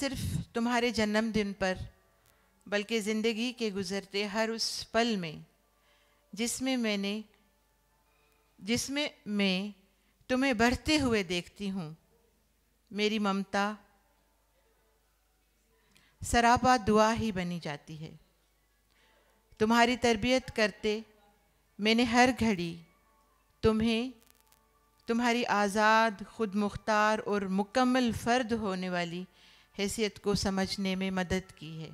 सिर्फ तुम्हारे जन्मदिन पर बल्कि ज़िंदगी के गुज़रते हर उस पल में जिसमें मैंने जिसमें मैं तुम्हें बढ़ते हुए देखती हूँ मेरी ममता सरापा दुआ ही बनी जाती है तुम्हारी तरबियत करते मैंने हर घड़ी तुम्हें तुम्हारी आज़ाद खुद मुख्तार और मुकम्मल फ़र्द होने वाली हैसियत को समझने में मदद की है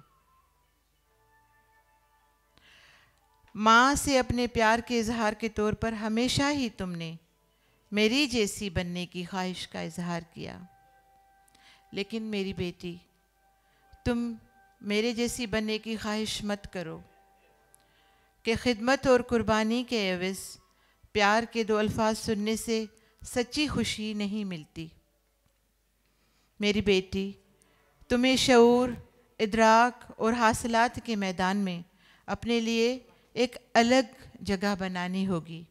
माँ से अपने प्यार के इजहार के तौर पर हमेशा ही तुमने मेरी जैसी बनने की ख्वाहिश का इजहार किया लेकिन मेरी बेटी तुम मेरे जैसी बनने की ख्वाहिश मत करो कि खिदमत और कुर्बानी के एवज़ प्यार के दो अल्फाज सुनने से सच्ची खुशी नहीं मिलती मेरी बेटी तुम्हें शूर इदराक और हासिलत के मैदान में अपने लिए एक अलग जगह बनानी होगी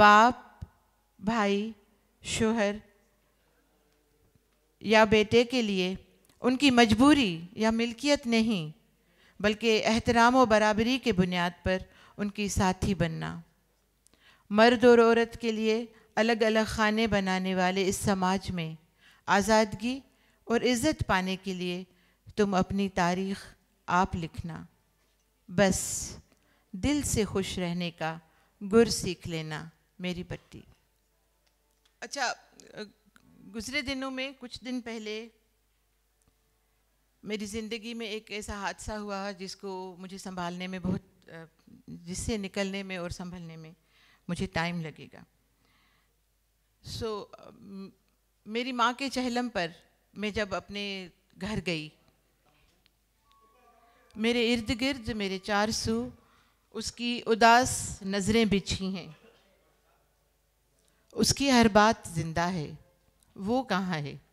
बाप भाई शोहर या बेटे के लिए उनकी मजबूरी या मिल्कियत नहीं बल्कि एहतराम और बराबरी के बुनियाद पर उनकी साथी बनना मर्द और औरत के लिए अलग अलग खाने बनाने वाले इस समाज में आज़ादगी और इज़्ज़त पाने के लिए तुम अपनी तारीख आप लिखना बस दिल से खुश रहने का गुर सीख लेना मेरी पट्टी अच्छा गुजरे दिनों में कुछ दिन पहले मेरी ज़िंदगी में एक ऐसा हादसा हुआ जिसको मुझे संभालने में बहुत जिससे निकलने में और संभलने में मुझे टाइम लगेगा सो so, मेरी माँ के चहलम पर मैं जब अपने घर गई मेरे इर्द गिर्द मेरे चार सू उसकी उदास नज़रें बिछी हैं उसकी हर बात जिंदा है वो कहाँ है